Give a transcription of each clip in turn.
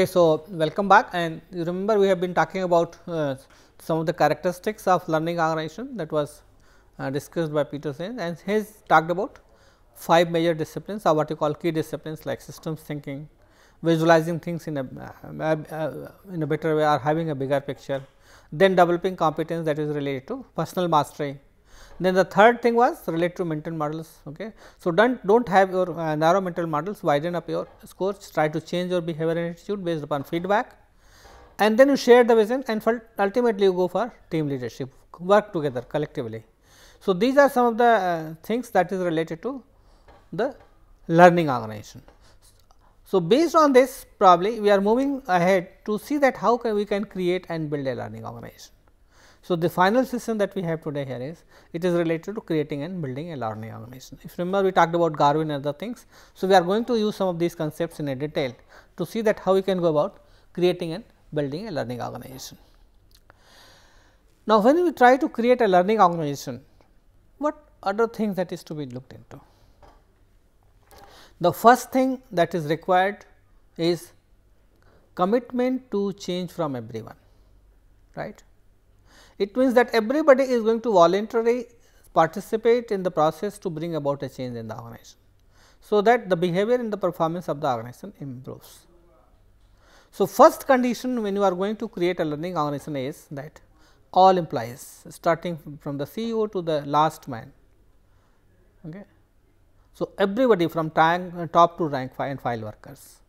Okay, so welcome back and you remember we have been talking about uh, some of the characteristics of learning organization that was uh, discussed by Peterson and he has talked about five major disciplines or what you call key disciplines like systems thinking, visualizing things in a uh, uh, uh in a better way or having a bigger picture, then developing competence that is related to personal mastery, then the third thing was relate to mental models. Okay. So, don't don't have your uh, narrow mental models, widen up your scores, try to change your behavior and attitude based upon feedback and then you share the vision and ultimately you go for team leadership, work together collectively. So, these are some of the uh, things that is related to the learning organization. So, based on this probably we are moving ahead to see that how can we can create and build a learning organization. So, the final system that we have today here is it is related to creating and building a learning organization. If you remember we talked about Garvin and other things. So, we are going to use some of these concepts in a detail to see that how we can go about creating and building a learning organization. Now, when we try to create a learning organization, what other things that is to be looked into? The first thing that is required is commitment to change from everyone, right. It means that everybody is going to voluntarily participate in the process to bring about a change in the organization. So, that the behavior and the performance of the organization improves. So, first condition when you are going to create a learning organization is that all employees starting from the CEO to the last man. Okay. So, everybody from uh, top to rank and file workers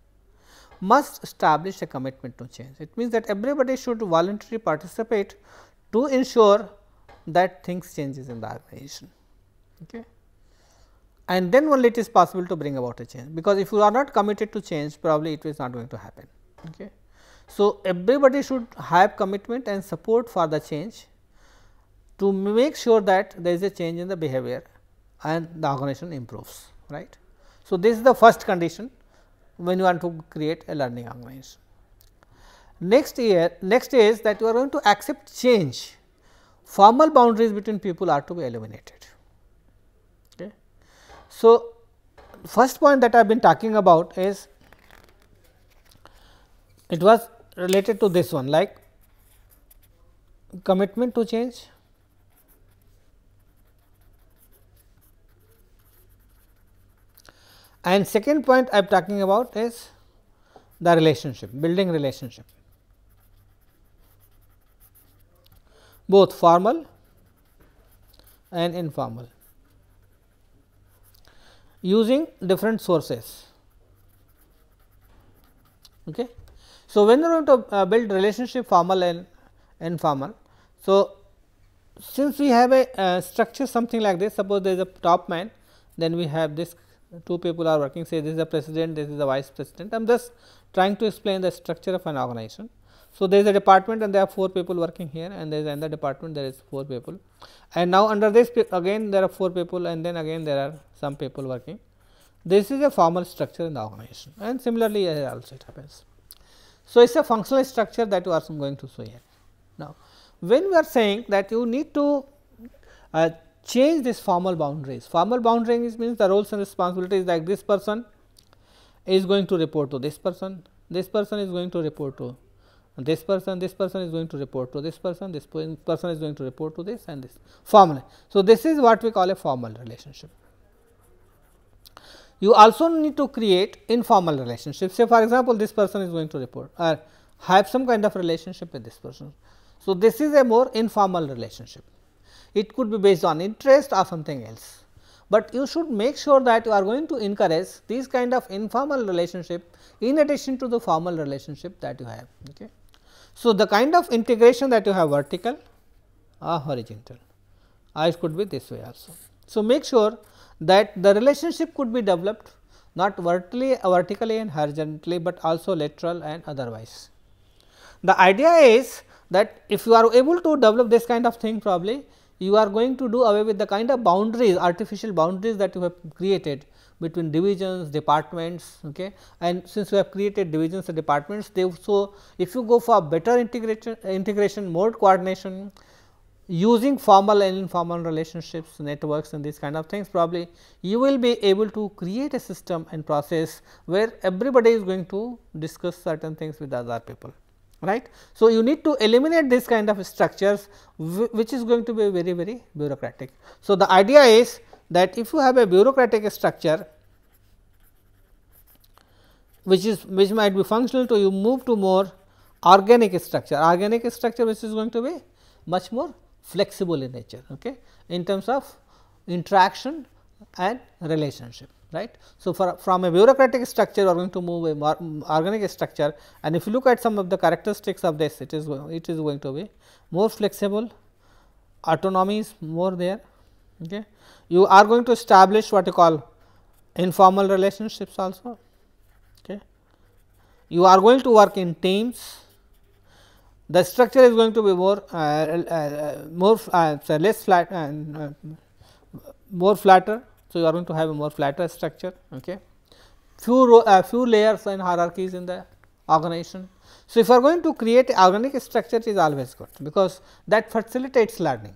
must establish a commitment to change. It means that everybody should voluntarily participate to ensure that things changes in the organization. Okay. And then only it is possible to bring about a change, because if you are not committed to change probably it is not going to happen. Okay. So, everybody should have commitment and support for the change to make sure that there is a change in the behavior and the organization improves. right? So, this is the first condition when you want to create a learning organization. Next year, next is that you are going to accept change. Formal boundaries between people are to be eliminated. Okay. So, first point that I have been talking about is it was related to this one like commitment to change, and second point I am talking about is the relationship, building relationship. both formal and informal using different sources. Okay. So, when we are going to uh, build relationship formal and informal. So, since we have a uh, structure something like this suppose there is a top man then we have this two people are working say this is the president this is the vice president I am just trying to explain the structure of an organization. So, there is a department and there are 4 people working here and there is another department there is 4 people and now under this again there are 4 people and then again there are some people working. This is a formal structure in the organization and similarly here uh, also it happens. So, it is a functional structure that we are going to show here. Now, when we are saying that you need to uh, change this formal boundaries, formal boundaries means the roles and responsibilities like this person is going to report to this person, this person is going to report to this person this person is going to report to this person this person is going to report to this and this formula. So, this is what we call a formal relationship. You also need to create informal relationships say for example, this person is going to report or have some kind of relationship with this person. So, this is a more informal relationship it could be based on interest or something else, but you should make sure that you are going to encourage these kind of informal relationship in addition to the formal relationship that you have. Okay. So, the kind of integration that you have vertical or ah, horizontal or it could be this way also. So, make sure that the relationship could be developed not vertically, vertically and horizontally, but also lateral and otherwise. The idea is that if you are able to develop this kind of thing probably you are going to do away with the kind of boundaries artificial boundaries that you have created between divisions, departments okay. and since we have created divisions and departments they so if you go for better integration, integration more coordination using formal and informal relationships, networks and these kind of things probably you will be able to create a system and process where everybody is going to discuss certain things with other people right. So, you need to eliminate this kind of structures which is going to be very very bureaucratic. So, the idea is that if you have a bureaucratic structure which is which might be functional to you move to more organic structure organic structure which is going to be much more flexible in nature okay in terms of interaction and relationship right so for, from a bureaucratic structure we are going to move a more organic structure and if you look at some of the characteristics of this it is it is going to be more flexible autonomy is more there Okay. You are going to establish what you call informal relationships also. Okay. You are going to work in teams. The structure is going to be more uh, uh, uh, more uh, less flat and uh, uh, more flatter. So, you are going to have a more flatter structure. Okay. Few few layers and hierarchies in the organization. So, if you are going to create organic structure it is always good because that facilitates learning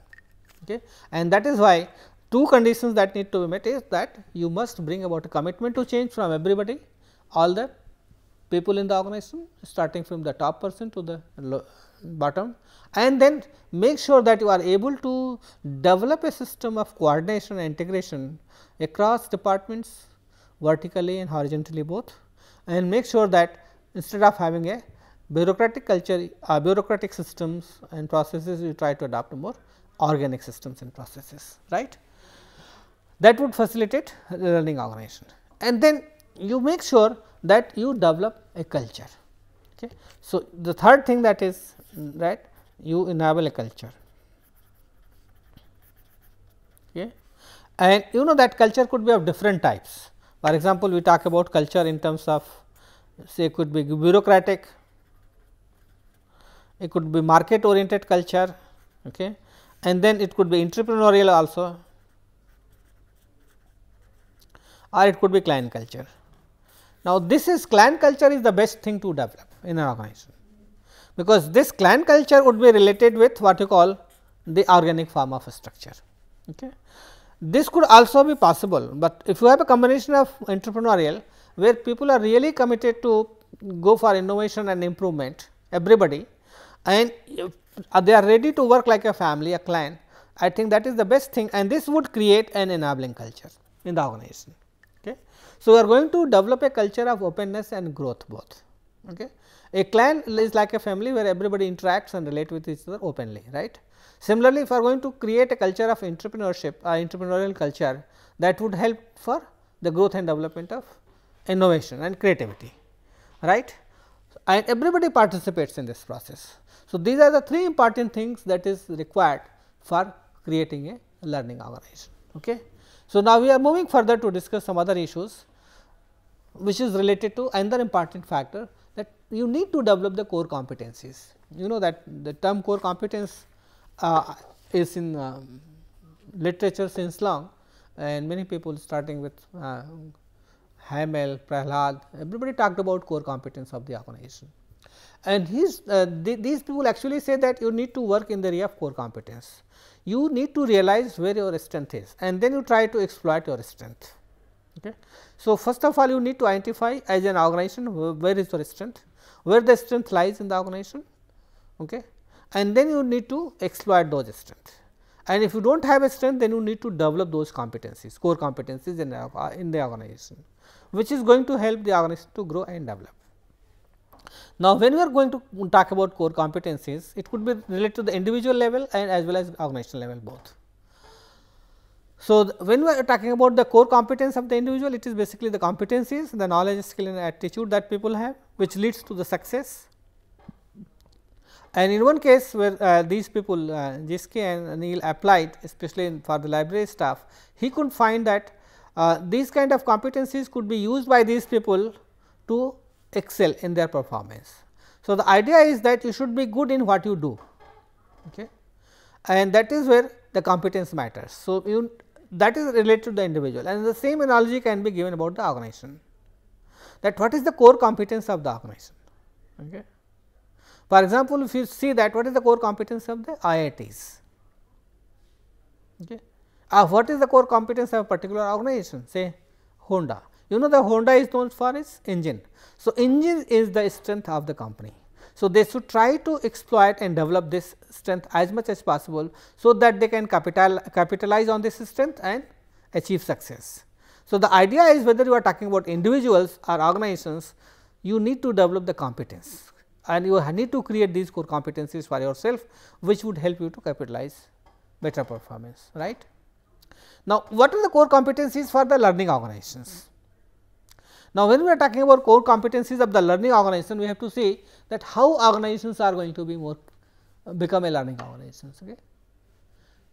okay. and that is why two conditions that need to be met is that you must bring about a commitment to change from everybody all the people in the organization starting from the top person to the bottom and then make sure that you are able to develop a system of coordination and integration across departments vertically and horizontally both and make sure that instead of having a bureaucratic culture uh, bureaucratic systems and processes you try to adopt more organic systems and processes, right. That would facilitate learning organization and then you make sure that you develop a culture. Okay. So, the third thing that is right you enable a culture okay. and you know that culture could be of different types. For example, we talk about culture in terms of say could be bureaucratic, it could be market oriented culture, okay and then it could be entrepreneurial also or it could be clan culture. Now, this is clan culture is the best thing to develop in an organization, because this clan culture would be related with what you call the organic form of structure. Okay. This could also be possible, but if you have a combination of entrepreneurial where people are really committed to go for innovation and improvement everybody and they are ready to work like a family, a clan, I think that is the best thing and this would create an enabling culture in the organization. Okay. So, we are going to develop a culture of openness and growth both. Okay. A clan is like a family where everybody interacts and relate with each other openly, right. Similarly, if we are going to create a culture of entrepreneurship, uh, entrepreneurial culture that would help for the growth and development of innovation and creativity, right. And everybody participates in this process. So, these are the three important things that is required for creating a learning organization. Okay. So, now we are moving further to discuss some other issues which is related to another important factor that you need to develop the core competencies. You know that the term core competence uh, is in um, literature since long and many people starting with uh, Hamel, Prahlad, everybody talked about core competence of the organization and his uh, th these people actually say that you need to work in the area of core competence. You need to realize where your strength is and then you try to exploit your strength. Okay. So, first of all you need to identify as an organization where is your strength, where the strength lies in the organization okay. and then you need to exploit those strengths. And if you do not have a strength then you need to develop those competencies, core competencies in, uh, in the organization which is going to help the organization to grow and develop. Now, when we are going to talk about core competencies, it could be related to the individual level and as well as organizational level both. So, when we are talking about the core competence of the individual, it is basically the competencies, the knowledge, skill and attitude that people have which leads to the success. And in one case where uh, these people uh, Jiske and Neil applied especially in, for the library staff, he could find that uh, these kind of competencies could be used by these people to excel in their performance. So, the idea is that you should be good in what you do okay? and that is where the competence matters. So, you that is related to the individual and the same analogy can be given about the organization that what is the core competence of the organization. Okay? For example, if you see that what is the core competence of the IITs, okay? Uh, what is the core competence of a particular organization say Honda you know the Honda is known for its engine. So, engine is the strength of the company. So, they should try to exploit and develop this strength as much as possible, so that they can capital, capitalize on this strength and achieve success. So, the idea is whether you are talking about individuals or organizations, you need to develop the competence and you need to create these core competencies for yourself, which would help you to capitalize better performance, right. Now, what are the core competencies for the learning organizations? Now, when we are talking about core competencies of the learning organization, we have to see that how organizations are going to be more uh, become a learning organization. Okay.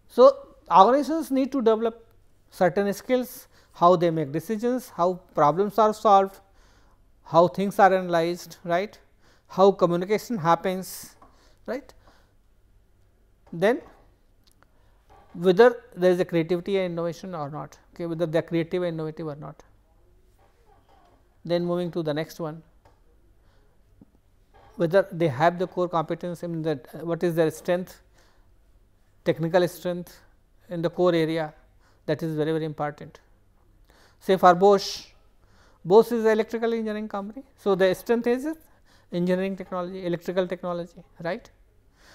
So, organizations need to develop certain skills, how they make decisions, how problems are solved, how things are analyzed, right, how communication happens, right. Then whether there is a creativity and innovation or not, okay, whether they are creative and innovative or not. Then moving to the next one, whether they have the core competence in that what is their strength, technical strength in the core area that is very very important. Say for Bosch, Bosch is an electrical engineering company. So, the strength is engineering technology, electrical technology right.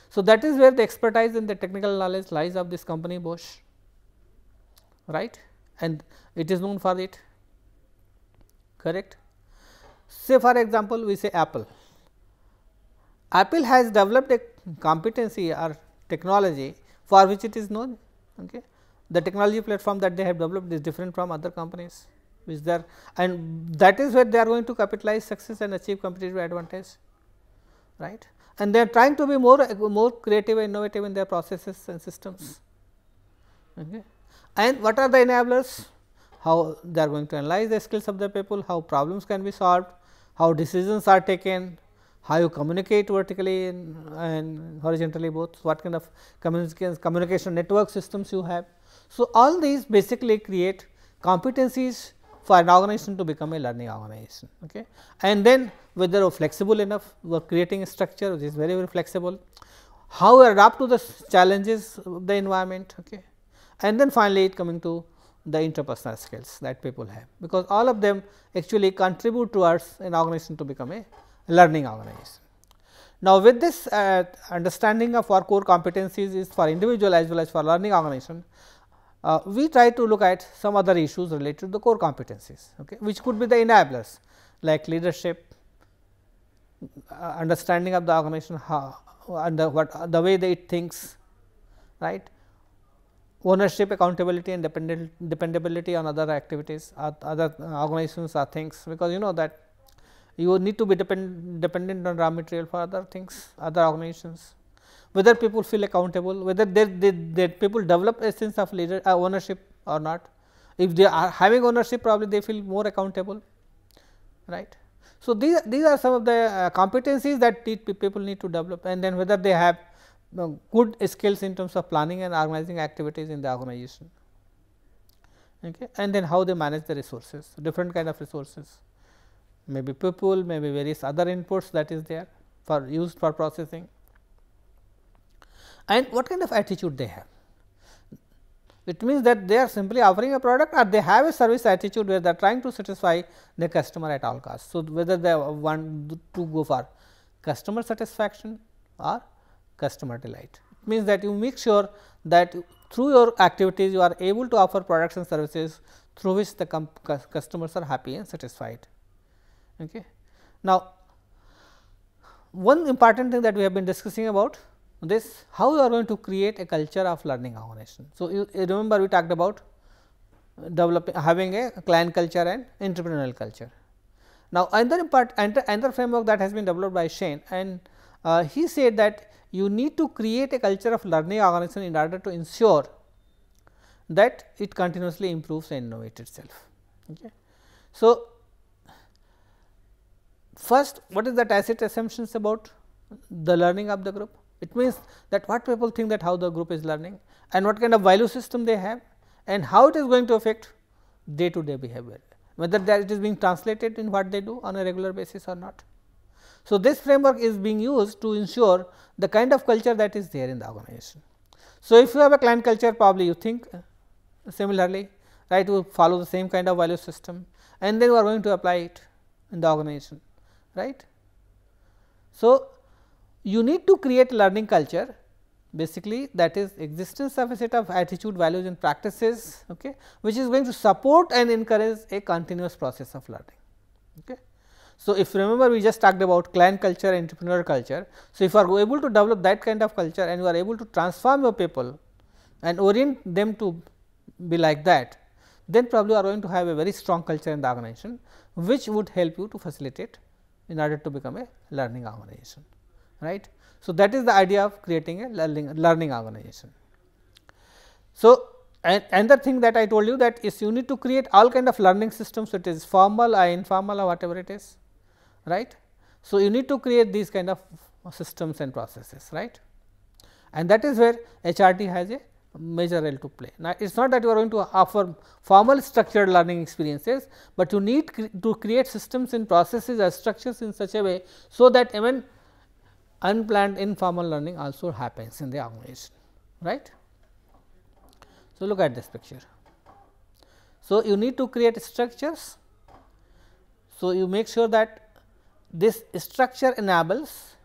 So, that is where the expertise and the technical knowledge lies of this company Bosch right and it is known for it correct. Say for example, we say Apple. Apple has developed a competency or technology for which it is known. Okay. The technology platform that they have developed is different from other companies which there? and that is where they are going to capitalize success and achieve competitive advantage right and they are trying to be more more creative and innovative in their processes and systems okay. and what are the enablers how they are going to analyze the skills of the people, how problems can be solved, how decisions are taken, how you communicate vertically and, and horizontally both, what kind of communication, communication network systems you have. So, all these basically create competencies for an organization to become a learning organization. Okay. And then whether are flexible enough, we are creating a structure which is very very flexible, how we adapt to the challenges of the environment. Okay. And then finally, it coming to the interpersonal skills that people have, because all of them actually contribute towards an organization to become a learning organization. Now, with this uh, understanding of our core competencies is for individual as well as for learning organization, uh, we try to look at some other issues related to the core competencies, okay, which could be the enablers like leadership, uh, understanding of the organization, how and the, what the way that it thinks, right, ownership, accountability and dependent, dependability on other activities, other uh, organizations or things because you know that you need to be depend, dependent on raw material for other things, other organizations. Whether people feel accountable, whether they, they, they people develop a sense of leader, uh, ownership or not. If they are having ownership, probably they feel more accountable, right. So, these, these are some of the uh, competencies that people need to develop and then whether they have the good skills in terms of planning and organizing activities in the organization okay. and then how they manage the resources, different kind of resources maybe people, maybe various other inputs that is there for used for processing and what kind of attitude they have. It means that they are simply offering a product or they have a service attitude where they are trying to satisfy the customer at all costs. So, whether they want to go for customer satisfaction or customer delight. It means that you make sure that through your activities you are able to offer products and services through which the customers are happy and satisfied. Okay. Now, one important thing that we have been discussing about this how you are going to create a culture of learning organization. So, you, you remember we talked about developing having a client culture and entrepreneurial culture. Now, another part another framework that has been developed by Shane and uh, he said that you need to create a culture of learning organization in order to ensure that it continuously improves and innovates itself. Okay. So, first what is that tacit assumptions about the learning of the group? It means that what people think that how the group is learning and what kind of value system they have and how it is going to affect day to day behavior, whether that it is being translated in what they do on a regular basis or not. So, this framework is being used to ensure the kind of culture that is there in the organization. So, if you have a client culture probably you think uh, similarly right you follow the same kind of value system and then we are going to apply it in the organization right. So, you need to create learning culture basically that is existence of a set of attitude values and practices okay, which is going to support and encourage a continuous process of learning. Okay. So, if remember we just talked about clan culture, entrepreneur culture. So, if you are able to develop that kind of culture and you are able to transform your people and orient them to be like that, then probably you are going to have a very strong culture in the organization which would help you to facilitate in order to become a learning organization. right? So, that is the idea of creating a learning, learning organization. So, and another thing that I told you that is you need to create all kind of learning systems, it is formal or informal or whatever it is right. So, you need to create these kind of systems and processes right and that is where HRT has a major role to play. Now, it is not that you are going to offer formal structured learning experiences, but you need cre to create systems and processes as structures in such a way, so that even unplanned informal learning also happens in the organization right. So, look at this picture. So, you need to create structures. So, you make sure that this structure enables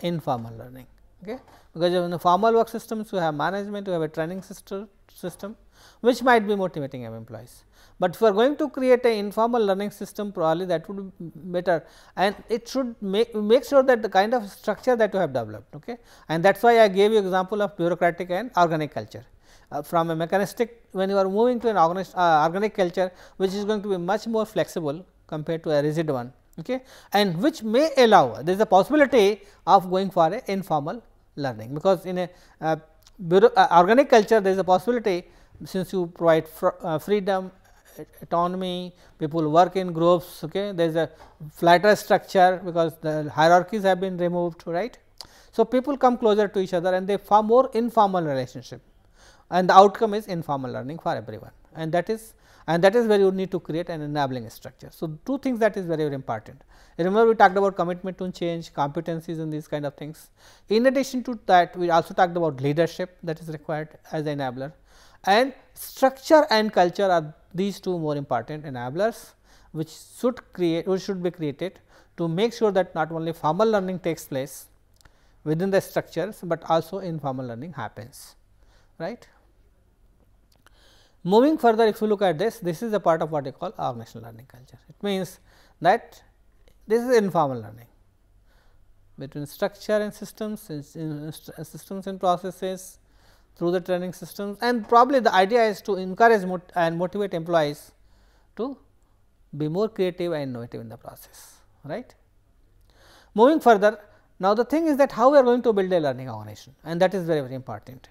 informal learning okay because in the formal work systems you have management you have a training system which might be motivating your employees but if you are going to create an informal learning system probably that would be better and it should make make sure that the kind of structure that you have developed okay and that is why I gave you example of bureaucratic and organic culture. Uh, from a mechanistic when you are moving to an organic, uh, organic culture which is going to be much more flexible compared to a rigid one okay, and which may allow there is a possibility of going for a informal learning because in a uh, uh, organic culture there is a possibility since you provide fr uh, freedom autonomy people work in groups okay there is a flatter structure because the hierarchies have been removed right so people come closer to each other and they form more informal relationship and the outcome is informal learning for everyone and that is and that is where you need to create an enabling structure. So, two things that is very very important. Remember we talked about commitment to change, competencies and these kind of things. In addition to that we also talked about leadership that is required as an enabler and structure and culture are these two more important enablers which should create or should be created to make sure that not only formal learning takes place within the structures, but also informal learning happens right. Moving further if you look at this, this is a part of what you call organizational learning culture. It means that this is informal learning between structure and systems, in, uh, systems and processes through the training systems and probably the idea is to encourage mot and motivate employees to be more creative and innovative in the process. right? Moving further, now the thing is that how we are going to build a learning organization and that is very very important.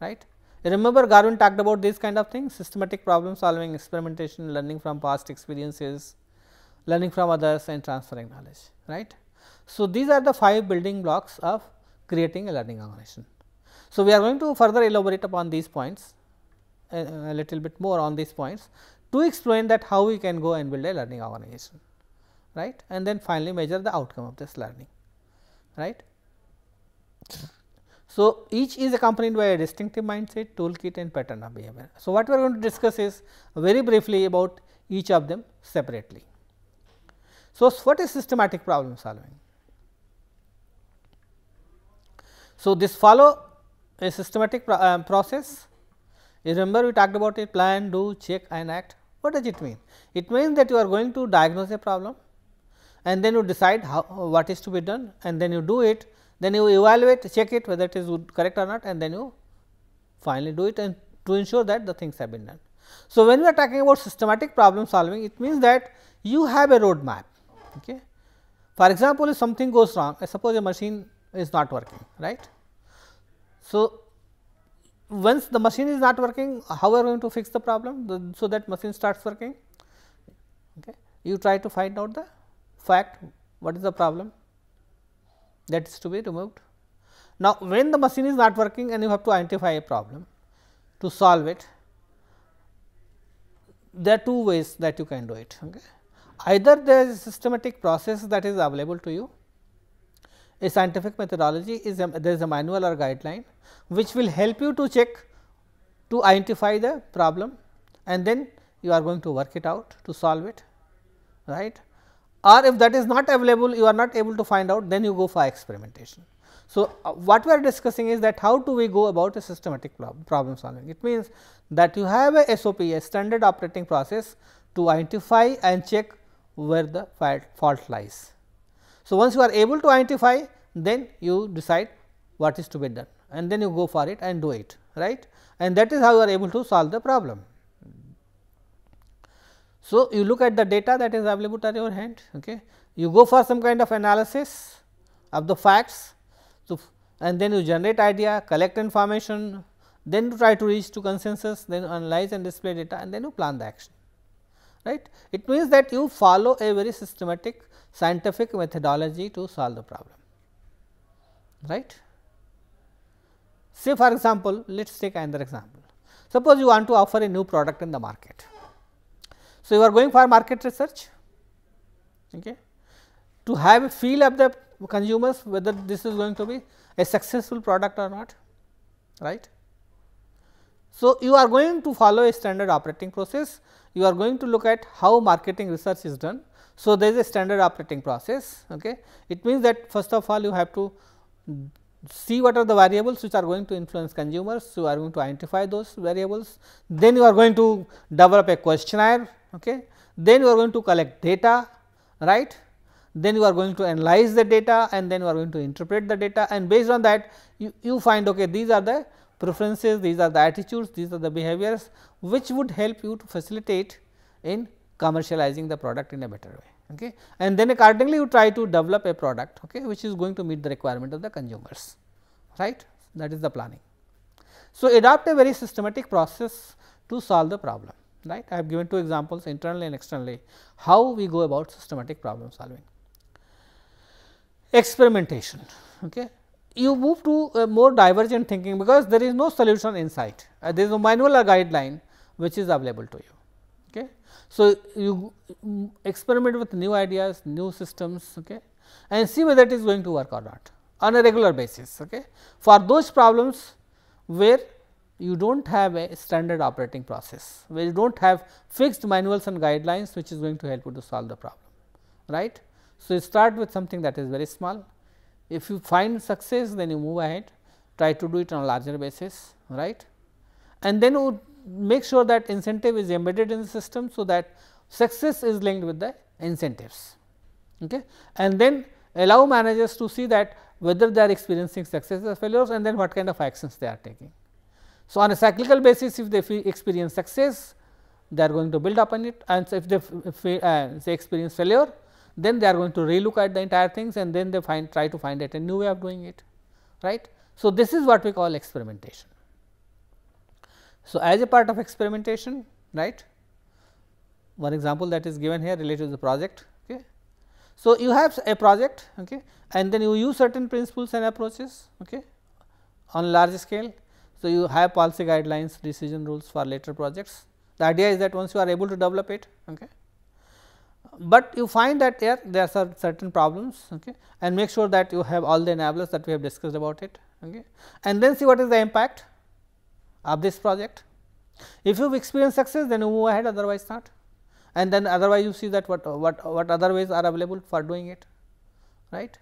right? Remember Garvin talked about these kind of things systematic problem solving, experimentation, learning from past experiences, learning from others and transferring knowledge right. So, these are the 5 building blocks of creating a learning organization. So, we are going to further elaborate upon these points a, a little bit more on these points to explain that how we can go and build a learning organization right and then finally, measure the outcome of this learning right. So, each is accompanied by a distinctive mindset, toolkit and pattern of behavior. So, what we are going to discuss is very briefly about each of them separately. So, what is systematic problem solving? So, this follow a systematic pro uh, process. You remember we talked about it plan, do, check and act. What does it mean? It means that you are going to diagnose a problem and then you decide how what is to be done and then you do it then you evaluate, check it whether it is correct or not and then you finally do it and to ensure that the things have been done. So, when we are talking about systematic problem solving, it means that you have a roadmap. Okay. For example, if something goes wrong, suppose a machine is not working, right. So, once the machine is not working, how are we going to fix the problem? The, so, that machine starts working. Okay. You try to find out the fact, what is the problem, that is to be removed. Now, when the machine is not working and you have to identify a problem to solve it, there are two ways that you can do it. Okay. Either there is a systematic process that is available to you, a scientific methodology is a, there is a manual or guideline which will help you to check to identify the problem and then you are going to work it out to solve it right or if that is not available you are not able to find out then you go for experimentation. So, uh, what we are discussing is that how do we go about a systematic problem, problem solving. It means that you have a SOP a standard operating process to identify and check where the fault lies. So, once you are able to identify then you decide what is to be done and then you go for it and do it right and that is how you are able to solve the problem. So, you look at the data that is available at your hand, okay. you go for some kind of analysis of the facts so, and then you generate idea, collect information, then you try to reach to consensus, then analyze and display data and then you plan the action. right. It means that you follow a very systematic scientific methodology to solve the problem. right. Say for example, let us take another example. Suppose you want to offer a new product in the market so, you are going for market research okay. to have a feel of the consumers whether this is going to be a successful product or not right. So, you are going to follow a standard operating process, you are going to look at how marketing research is done. So, there is a standard operating process. Okay. It means that first of all you have to see what are the variables which are going to influence consumers, you are going to identify those variables, then you are going to develop a questionnaire okay then you are going to collect data right then you are going to analyze the data and then you are going to interpret the data and based on that you, you find okay these are the preferences these are the attitudes these are the behaviors which would help you to facilitate in commercializing the product in a better way okay and then accordingly you try to develop a product okay which is going to meet the requirement of the consumers right that is the planning so adopt a very systematic process to solve the problem right. I have given two examples internally and externally how we go about systematic problem solving. Experimentation, okay. you move to a more divergent thinking because there is no solution inside. uh, there is no manual or guideline which is available to you. Okay. So, you experiment with new ideas, new systems okay, and see whether it is going to work or not on a regular basis. Okay. For those problems where you do not have a standard operating process, where you do not have fixed manuals and guidelines which is going to help you to solve the problem. right? So, you start with something that is very small. If you find success then you move ahead, try to do it on a larger basis. right? And then you make sure that incentive is embedded in the system, so that success is linked with the incentives. Okay? And then allow managers to see that whether they are experiencing success or failures and then what kind of actions they are taking. So, on a cyclical basis if they experience success they are going to build upon it and so if they, if uh, experience failure then they are going to relook at the entire things and then they find try to find out a new way of doing it right. So, this is what we call experimentation. So, as a part of experimentation right one example that is given here related to the project. Okay. So, you have a project okay, and then you use certain principles and approaches okay, on large scale so, you have policy guidelines, decision rules for later projects. The idea is that once you are able to develop it, okay, but you find that there, there are certain problems okay, and make sure that you have all the enablers that we have discussed about it okay, and then see what is the impact of this project. If you experience success then you move ahead otherwise not and then otherwise you see that what, what, what other ways are available for doing it right.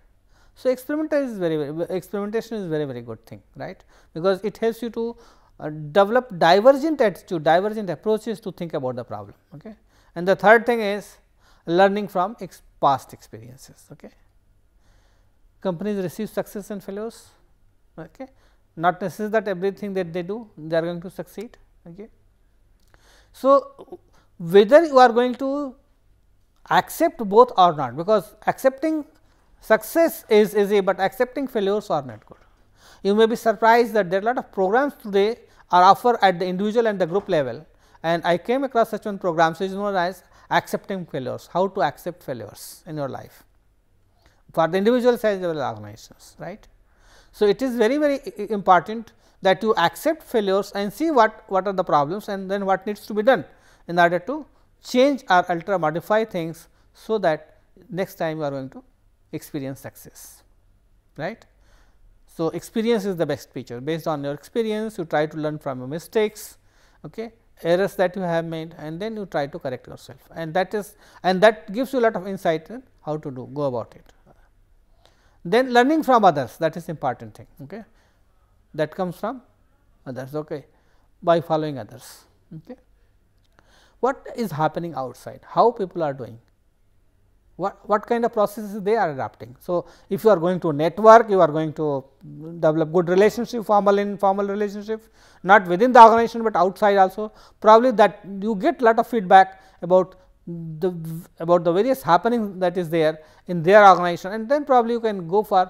So, experimentation is very, very experimentation is very very good thing right because it helps you to uh, develop divergent attitude divergent approaches to think about the problem. Okay. And the third thing is learning from ex past experiences. Okay. Companies receive success and failures okay. not necessary that everything that they do they are going to succeed. Okay. So, whether you are going to accept both or not because accepting success is, easy, but accepting failures are not good. You may be surprised that there are lot of programs today are offered at the individual and the group level and I came across such one program which is known as accepting failures, how to accept failures in your life for the individuals as well as organizations, right. So, it is very very important that you accept failures and see what, what are the problems and then what needs to be done in order to change or alter modify things, so that next time you are going to experience success right. So, experience is the best teacher based on your experience you try to learn from your mistakes okay errors that you have made and then you try to correct yourself and that is and that gives you a lot of insight in how to do go about it. Then learning from others that is important thing okay that comes from others okay by following others okay. What is happening outside how people are doing what, what kind of processes they are adopting. So, if you are going to network, you are going to develop good relationship, formal and informal relationship, not within the organization, but outside also probably that you get lot of feedback about the about the various happening that is there in their organization and then probably you can go for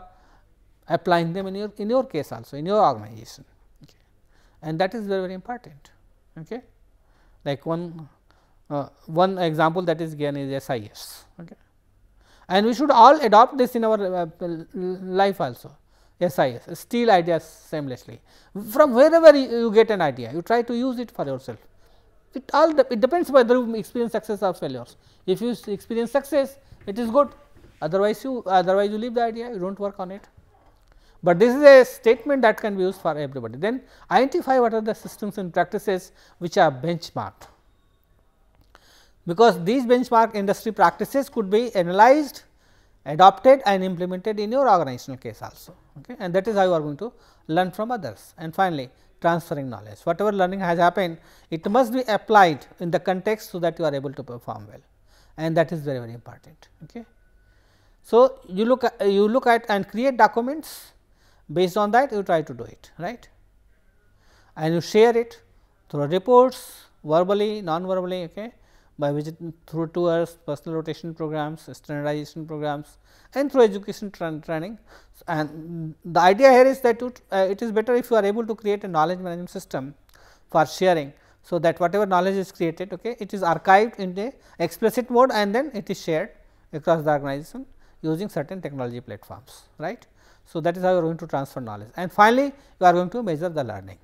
applying them in your in your case also in your organization okay. and that is very very important okay like one uh, one example that is given is SIS okay and we should all adopt this in our uh, life also. SIS, steal ideas seamlessly. From wherever you get an idea, you try to use it for yourself. It all it depends whether you experience success or failures. If you experience success, it is good. Otherwise, you otherwise you leave the idea, you do not work on it. But this is a statement that can be used for everybody. Then identify what are the systems and practices which are benchmarked because these benchmark industry practices could be analyzed, adopted and implemented in your organizational case also okay? and that is how you are going to learn from others. And finally, transferring knowledge, whatever learning has happened, it must be applied in the context so that you are able to perform well and that is very very important. Okay? So, you look at, you look at and create documents based on that you try to do it right and you share it through reports verbally non verbally okay by which through tours, personal rotation programs, standardization programs and through education tra training. And the idea here is that uh, it is better if you are able to create a knowledge management system for sharing. So, that whatever knowledge is created, okay, it is archived in the explicit mode and then it is shared across the organization using certain technology platforms. right? So, that is how you are going to transfer knowledge and finally, you are going to measure the learning.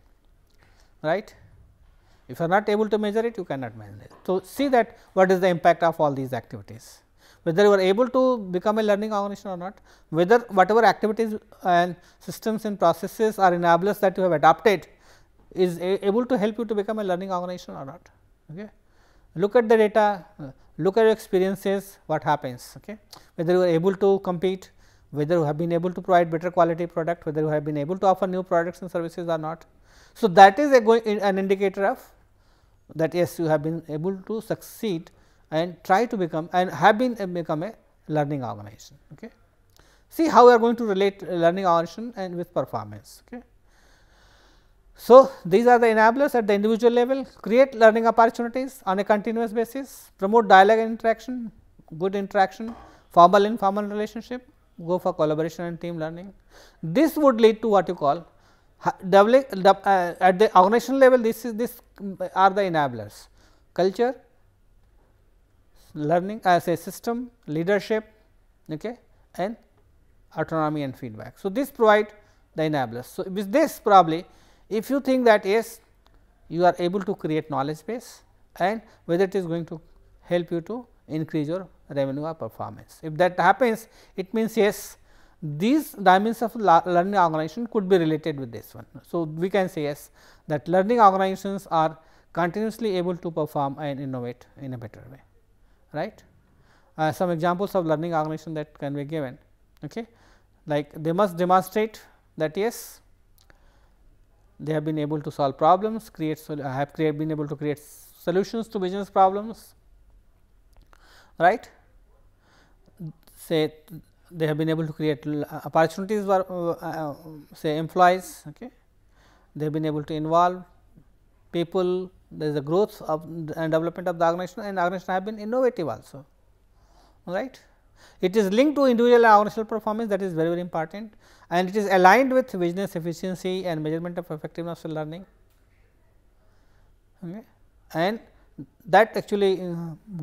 right? If you are not able to measure it, you cannot measure it. So, see that what is the impact of all these activities, whether you are able to become a learning organization or not, whether whatever activities and systems and processes are enablers that you have adopted is able to help you to become a learning organization or not. Okay. Look at the data, look at your experiences, what happens, okay. whether you are able to compete, whether you have been able to provide better quality product, whether you have been able to offer new products and services or not. So, that is a an indicator of that yes you have been able to succeed and try to become and have been become a learning organization. Okay. See how we are going to relate uh, learning organization and with performance. Okay. So, these are the enablers at the individual level, create learning opportunities on a continuous basis, promote dialogue and interaction, good interaction, formal informal relationship, go for collaboration and team learning. This would lead to what you call uh, at the organizational level this is this mm, are the enablers culture learning as a system leadership okay and autonomy and feedback so this provide the enablers so with this probably if you think that yes you are able to create knowledge base and whether it is going to help you to increase your revenue or performance if that happens it means yes these dimensions of learning organization could be related with this one. So, we can say yes that learning organizations are continuously able to perform and innovate in a better way right. Uh, some examples of learning organization that can be given okay. like they must demonstrate that yes they have been able to solve problems create uh, have create, been able to create solutions to business problems right say they have been able to create uh, opportunities for uh, uh, say employees okay they have been able to involve people there is a growth of and development of the organization and organization have been innovative also right it is linked to individual and organizational performance that is very very important and it is aligned with business efficiency and measurement of effectiveness of learning okay. and that actually uh,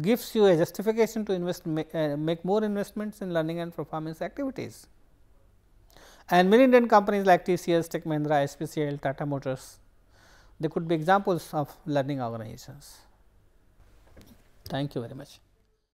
gives you a justification to invest uh, make more investments in learning and performance activities. And many Indian companies like TCS, Tech Mahindra, SPCL, Tata Motors, they could be examples of learning organizations. Thank you very much.